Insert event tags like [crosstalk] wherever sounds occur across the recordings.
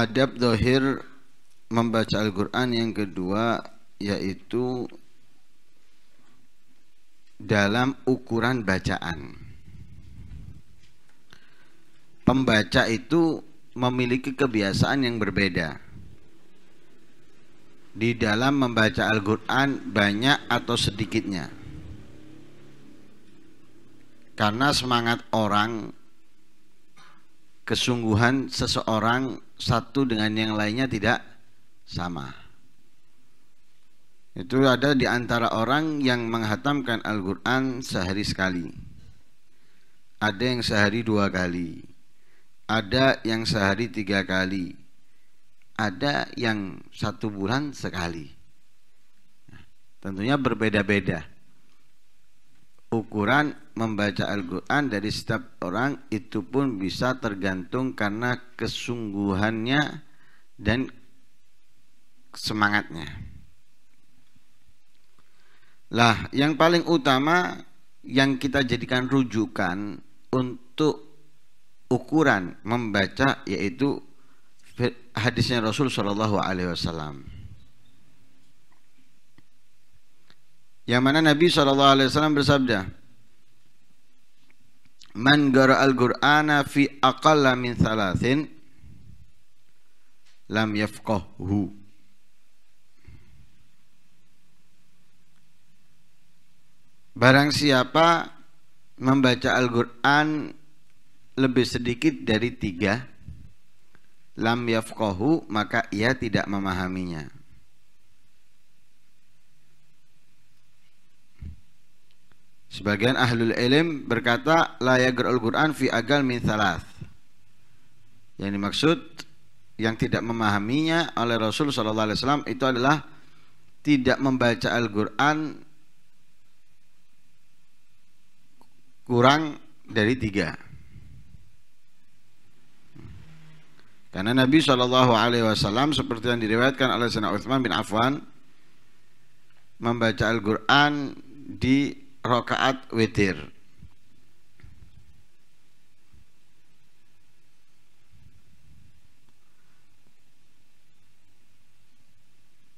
adab dohir membaca Al-Quran yang kedua yaitu dalam ukuran bacaan. Pembaca itu memiliki kebiasaan yang berbeda. Di dalam membaca Al-Quran banyak atau sedikitnya. Karena semangat orang, kesungguhan seseorang satu dengan yang lainnya tidak sama. Itu ada di antara orang yang menghatamkan Al-Quran sehari sekali. Ada yang sehari dua kali. Ada yang sehari tiga kali. Ada yang satu bulan sekali. Nah, tentunya berbeda-beda ukuran membaca Al-Quran dari setiap orang itu pun bisa tergantung karena kesungguhannya dan semangatnya. Lah, yang paling utama yang kita jadikan rujukan untuk ukuran membaca yaitu hadisnya Rasul Shallallahu Alaihi Wasallam. Yang mana Nabi SAW bersabda, Man gara al-Qur'ana fi aqalla min thalathin lam yafqahu. Barang siapa membaca Al-Quran lebih sedikit dari tiga Lam yafqahu maka ia tidak memahaminya Sebagian ahlul ilm berkata la Al Quran fi agal min thalath. Yang dimaksud yang tidak memahaminya oleh Rasul sallallahu alaihi wasallam itu adalah tidak membaca Al-Qur'an kurang dari tiga Karena Nabi Shallallahu Alaihi Wasallam seperti yang diriwayatkan oleh Sina Uthman bin Affan membaca Al-Quran di rokaat witir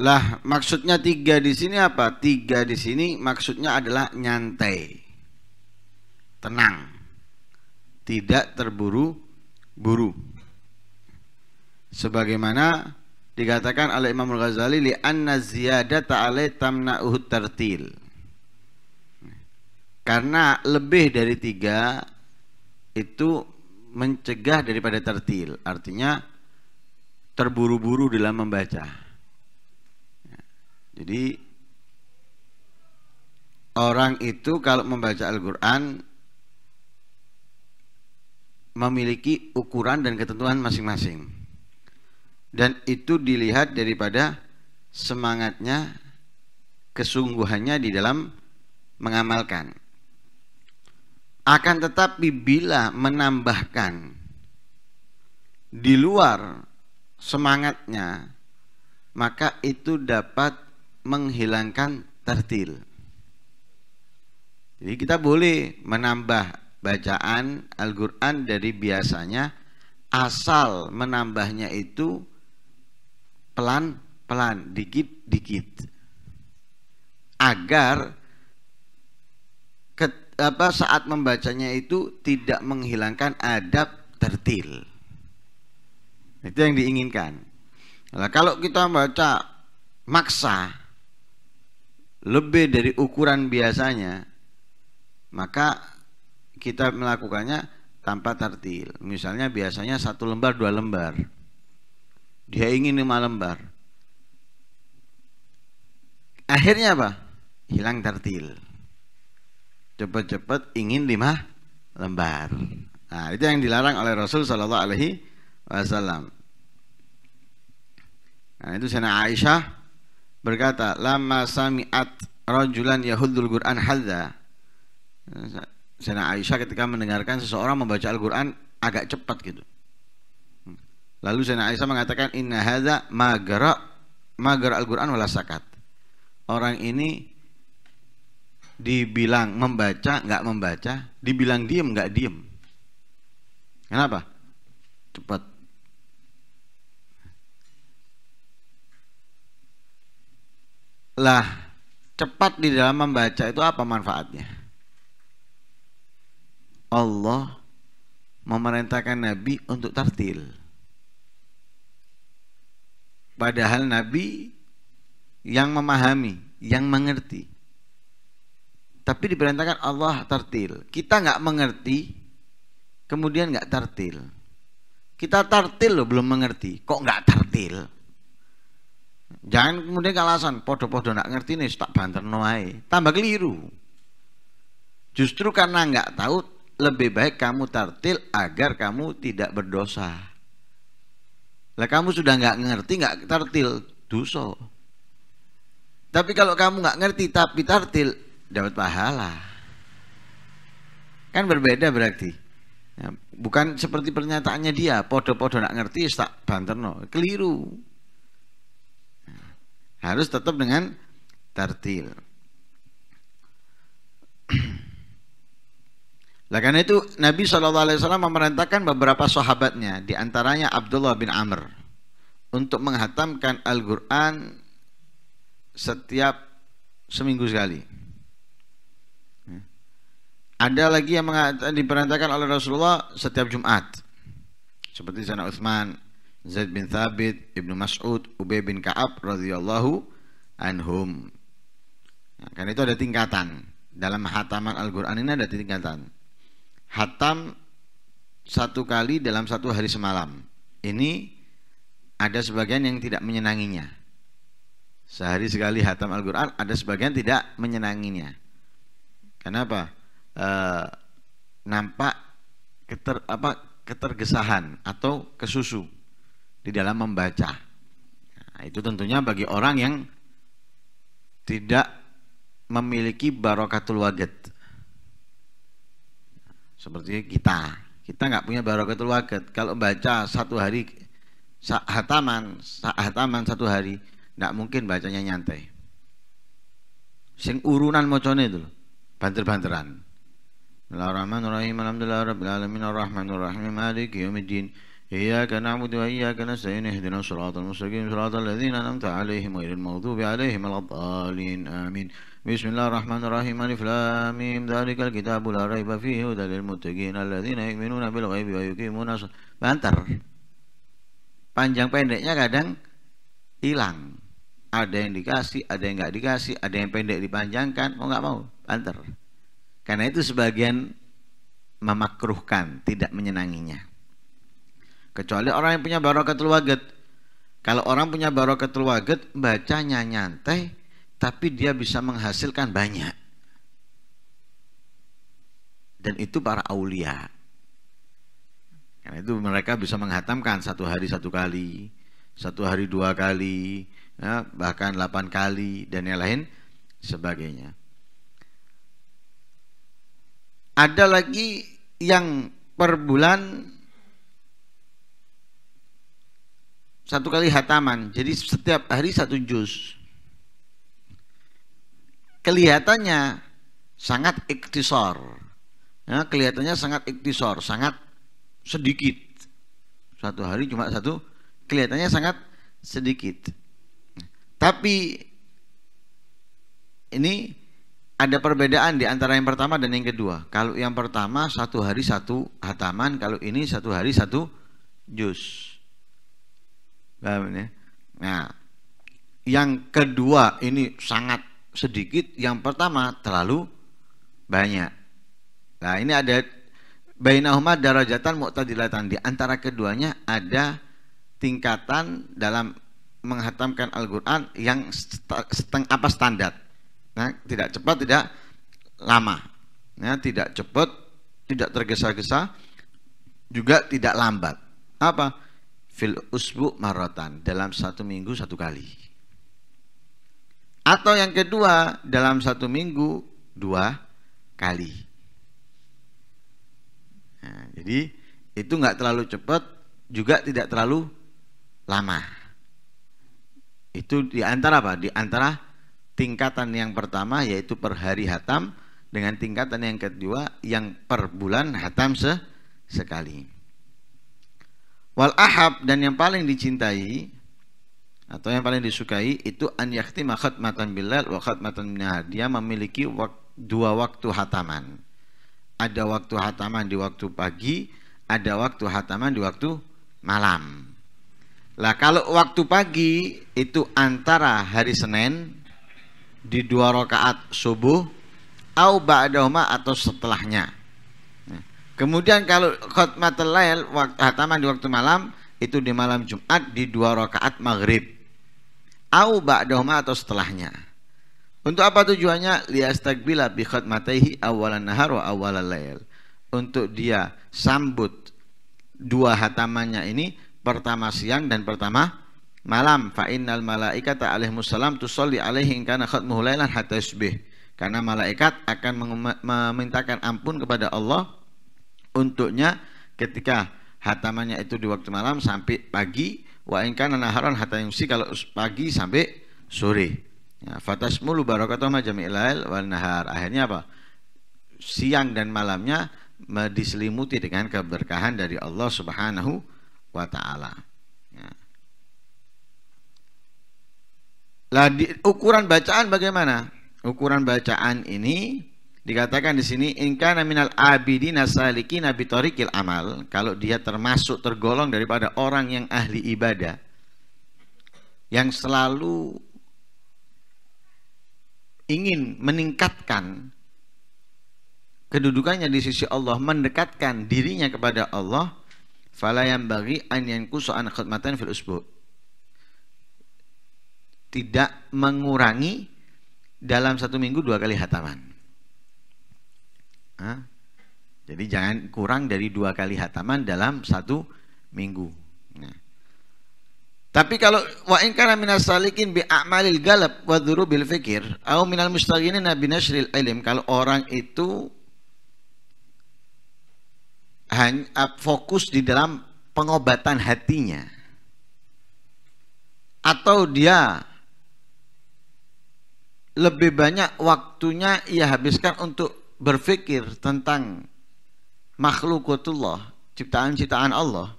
Lah, maksudnya tiga di sini apa? Tiga di sini maksudnya adalah nyantai, tenang, tidak terburu-buru. Sebagaimana dikatakan oleh Imam Al Ghazali, li anna ziyadata alai tamna uhud karena lebih dari tiga itu mencegah daripada tertil artinya terburu-buru dalam membaca ya. jadi orang itu kalau membaca Al-Quran memiliki ukuran dan ketentuan masing-masing dan itu dilihat daripada semangatnya kesungguhannya di dalam mengamalkan akan tetapi bila menambahkan di luar semangatnya, maka itu dapat menghilangkan tertil. Jadi kita boleh menambah bacaan Al-Quran dari biasanya asal menambahnya itu pelan-pelan, dikit-dikit. Agar apa saat membacanya itu tidak menghilangkan adab tertil. Itu yang diinginkan. Nah, kalau kita baca maksa lebih dari ukuran biasanya, maka kita melakukannya tanpa tertil. Misalnya biasanya satu lembar dua lembar, dia ingin lima lembar. Akhirnya apa? Hilang tertil cepat-cepat ingin lima lembar. Nah, itu yang dilarang oleh Rasul Shallallahu Alaihi Wasallam. Nah, itu sana Aisyah berkata, lama sami'at rajulan yahudul Quran hadza. Sana Aisyah ketika mendengarkan seseorang membaca Al-Quran agak cepat gitu. Lalu sana Aisyah mengatakan inna hadza magra magra Al-Qur'an wala sakat. Orang ini dibilang membaca nggak membaca dibilang diem nggak diem kenapa cepat lah cepat di dalam membaca itu apa manfaatnya Allah memerintahkan Nabi untuk tartil padahal Nabi yang memahami yang mengerti tapi diperintahkan Allah tartil. Kita nggak mengerti, kemudian nggak tartil. Kita tartil loh belum mengerti, kok nggak tartil? Jangan kemudian alasan podo-podo nggak ngerti nih tak banter noai, tambah keliru. Justru karena nggak tahu, lebih baik kamu tartil agar kamu tidak berdosa. Lah kamu sudah nggak ngerti nggak tartil duso. Tapi kalau kamu nggak ngerti tapi tartil dapat pahala. Kan berbeda berarti. Ya, bukan seperti pernyataannya dia, podo-podo nak ngerti ya tak banterno, keliru. Ya, harus tetap dengan tartil. [clears throat] Lah karena itu Nabi SAW memerintahkan beberapa sahabatnya, diantaranya Abdullah bin Amr, untuk menghatamkan Al-Quran setiap seminggu sekali. Ada lagi yang diperintahkan oleh Rasulullah setiap Jumat. Seperti Zana Uthman, Zaid bin Thabit, Ibnu Mas'ud, Ubay bin Ka'ab radhiyallahu anhum. Nah, kan itu ada tingkatan. Dalam hataman Al-Quran ini ada tingkatan. Hatam satu kali dalam satu hari semalam. Ini ada sebagian yang tidak menyenanginya. Sehari sekali hatam Al-Quran, ada sebagian tidak menyenanginya. Kenapa? eh, nampak keter apa ketergesahan atau kesusu di dalam membaca. Nah, itu tentunya bagi orang yang tidak memiliki barokatul waget seperti kita kita nggak punya barokatul waget kalau baca satu hari hataman hataman satu hari nggak mungkin bacanya nyantai sing urunan mocone itu banter-banteran Bismillahirrahmanirrahim. Alhamdulillah rabbil alamin arrahmanir rahim malik yaumiddin. Iyyaka na'budu wa iyyaka nasta'in ihdinas siratal mustaqim siratal ladzina an'amta 'alaihim ghairil maghdubi 'alaihim waladdallin. Amin. Bismillahirrahmanirrahim. Alif lam mim. Dzalikal kitabu la raiba fihi hudalil muttaqin alladzina yu'minuna bil ghaibi wa yuqimuna Bantar. Panjang pendeknya kadang hilang. Ada yang dikasih, ada yang enggak dikasih, ada yang pendek dipanjangkan, mau enggak mau. Bantar. Karena itu sebagian memakruhkan, tidak menyenanginya. Kecuali orang yang punya barokatul waget. Kalau orang punya barokatul waget, bacanya nyantai, tapi dia bisa menghasilkan banyak. Dan itu para aulia. Karena itu mereka bisa menghatamkan satu hari satu kali, satu hari dua kali, ya, bahkan delapan kali, dan yang lain sebagainya. Ada lagi yang per bulan satu kali hataman. Jadi setiap hari satu jus. Kelihatannya sangat iktisor. Ya, kelihatannya sangat iktisor, sangat sedikit. Satu hari cuma satu, kelihatannya sangat sedikit. Tapi ini ada perbedaan di antara yang pertama dan yang kedua. Kalau yang pertama satu hari satu hataman, kalau ini satu hari satu jus. Nah, yang kedua ini sangat sedikit, yang pertama terlalu banyak. Nah, ini ada bainahuma darajatan mu'tadilatan di antara keduanya ada tingkatan dalam menghatamkan Al-Qur'an yang seteng, apa standar Ya, tidak cepat, tidak lama. Ya, tidak cepat, tidak tergesa-gesa, juga tidak lambat. Apa? Fil usbu marotan dalam satu minggu satu kali. Atau yang kedua dalam satu minggu dua kali. Nah, jadi itu nggak terlalu cepat, juga tidak terlalu lama. Itu diantara apa? diantara antara tingkatan yang pertama yaitu per hari hatam dengan tingkatan yang kedua yang per bulan hatam se sekali. Wal ahab dan yang paling dicintai atau yang paling disukai itu an yaktima khatmatan bilal wa khatmatan minahar. Dia memiliki wak, dua waktu hataman. Ada waktu hataman di waktu pagi, ada waktu hataman di waktu malam. Lah kalau waktu pagi itu antara hari Senin di dua rakaat subuh au ba'dahuma atau setelahnya. Nah, kemudian kalau khutmatul lail waktu ah, di waktu malam itu di malam Jumat di dua rakaat maghrib au ba'dahuma atau setelahnya. Untuk apa tujuannya? Liastagbila bi khutmataihi awalan nahar wa awalan lail. Untuk dia sambut dua hatamannya ini pertama siang dan pertama malam fa innal malaikata alaihi musallam tusalli alaihi in kana khatmuhu lailan hatta yusbih karena malaikat akan memintakan ampun kepada Allah untuknya ketika hatamannya itu di waktu malam sampai pagi wa in kana naharan hatta yumsi kalau pagi sampai sore ya fatasmulu barakatuhuma jami'il lail wal nahar akhirnya apa siang dan malamnya diselimuti dengan keberkahan dari Allah Subhanahu wa taala. Lah di, ukuran bacaan bagaimana? Ukuran bacaan ini dikatakan di sini ingkana minal abidina salikina bitorikil amal kalau dia termasuk tergolong daripada orang yang ahli ibadah yang selalu ingin meningkatkan kedudukannya di sisi Allah mendekatkan dirinya kepada Allah falayam bagi an yankusu an fil usbu' tidak mengurangi dalam satu minggu dua kali hataman. Hah? Jadi jangan kurang dari dua kali hataman dalam satu minggu. Nah. Tapi kalau wa in kana minas salikin bi a'malil galap wa bil fikir au minal mustaghinin bi nashril ilm kalau orang itu hanya fokus di dalam pengobatan hatinya atau dia lebih banyak waktunya ia habiskan untuk berpikir tentang makhlukatullah, ciptaan-ciptaan Allah.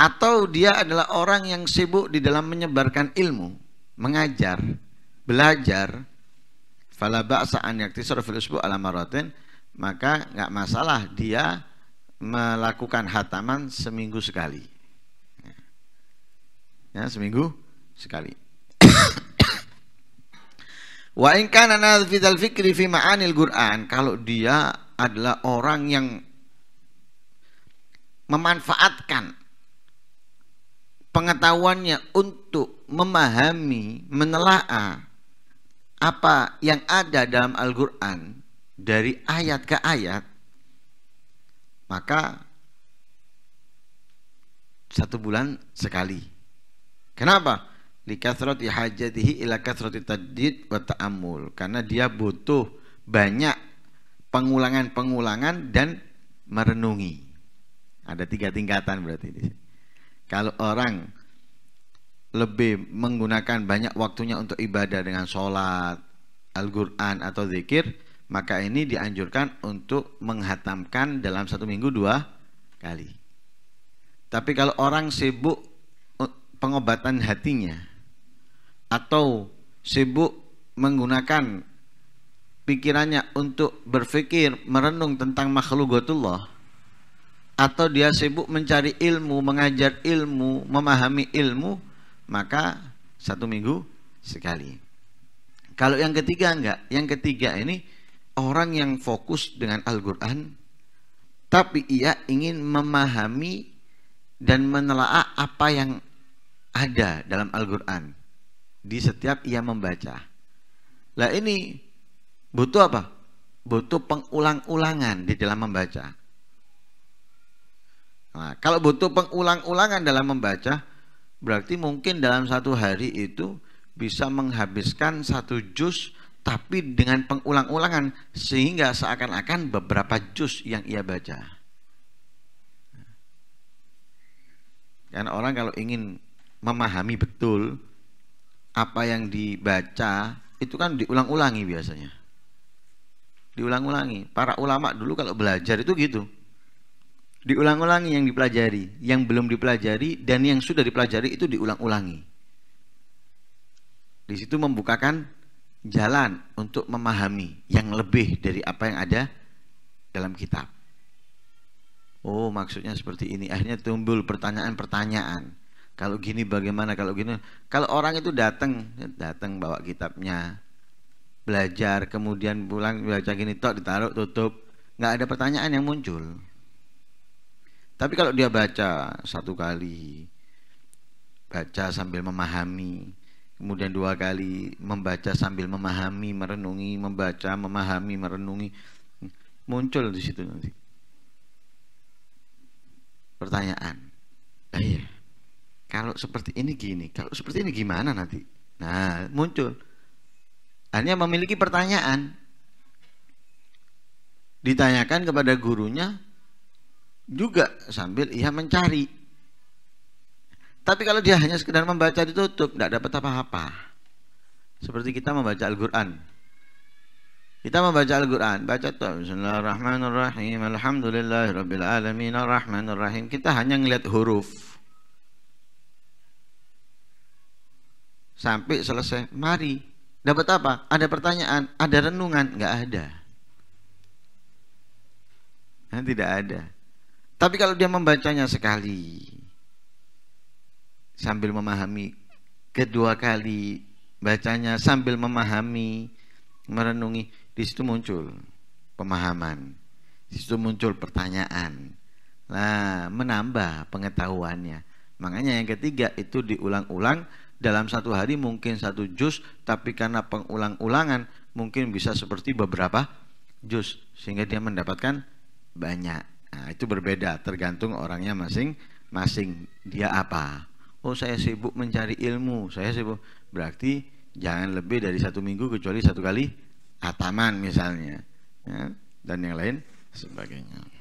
Atau dia adalah orang yang sibuk di dalam menyebarkan ilmu, mengajar, belajar. Fala ba'sa an yaktisar fil usbu' maka nggak masalah dia melakukan hataman seminggu sekali. Ya, seminggu sekali. Wa in kana fikri fi ma'anil Qur'an, kalau dia adalah orang yang memanfaatkan pengetahuannya untuk memahami, menelaah apa yang ada dalam Al-Qur'an dari ayat ke ayat, maka satu bulan sekali. Kenapa? likathrati hajatihi ila kathrati tadid wa ta'amul karena dia butuh banyak pengulangan-pengulangan dan merenungi ada tiga tingkatan berarti di sini. kalau orang lebih menggunakan banyak waktunya untuk ibadah dengan sholat, Al-Quran atau zikir maka ini dianjurkan untuk menghatamkan dalam satu minggu dua kali tapi kalau orang sibuk eh, pengobatan hatinya atau sibuk menggunakan pikirannya untuk berpikir merenung tentang makhluk Allah atau dia sibuk mencari ilmu, mengajar ilmu, memahami ilmu, maka satu minggu sekali. Kalau yang ketiga enggak, yang ketiga ini orang yang fokus dengan Al-Quran, tapi ia ingin memahami dan menelaah apa yang ada dalam Al-Quran di setiap ia membaca. Lah ini butuh apa? Butuh pengulang-ulangan di dalam membaca. Nah, kalau butuh pengulang-ulangan dalam membaca, berarti mungkin dalam satu hari itu bisa menghabiskan satu jus, tapi dengan pengulang-ulangan sehingga seakan-akan beberapa jus yang ia baca. Karena orang kalau ingin memahami betul apa yang dibaca itu kan diulang-ulangi biasanya. Diulang-ulangi. Para ulama dulu kalau belajar itu gitu. Diulang-ulangi yang dipelajari, yang belum dipelajari dan yang sudah dipelajari itu diulang-ulangi. Di situ membukakan jalan untuk memahami yang lebih dari apa yang ada dalam kitab. Oh, maksudnya seperti ini. Akhirnya timbul pertanyaan-pertanyaan kalau gini bagaimana kalau gini kalau orang itu datang datang bawa kitabnya belajar kemudian pulang belajar gini tok ditaruh tutup nggak ada pertanyaan yang muncul tapi kalau dia baca satu kali baca sambil memahami kemudian dua kali membaca sambil memahami merenungi membaca memahami merenungi muncul di situ nanti pertanyaan ayah kalau seperti ini gini, kalau seperti ini gimana nanti? Nah, muncul. Hanya memiliki pertanyaan. Ditanyakan kepada gurunya juga sambil ia mencari. Tapi kalau dia hanya sekedar membaca ditutup, tidak dapat apa-apa. Seperti kita membaca Al-Quran. Kita membaca Al-Quran, baca tuh Bismillahirrahmanirrahim, Alhamdulillahirrahmanirrahim. Kita hanya melihat huruf sampai selesai mari dapat apa ada pertanyaan ada renungan nggak ada nah, tidak ada tapi kalau dia membacanya sekali sambil memahami kedua kali bacanya sambil memahami merenungi di situ muncul pemahaman di situ muncul pertanyaan lah menambah pengetahuannya makanya yang ketiga itu diulang-ulang dalam satu hari mungkin satu jus tapi karena pengulang-ulangan mungkin bisa seperti beberapa jus sehingga dia mendapatkan banyak nah, itu berbeda tergantung orangnya masing-masing dia apa oh saya sibuk mencari ilmu saya sibuk berarti jangan lebih dari satu minggu kecuali satu kali ataman misalnya ya, dan yang lain sebagainya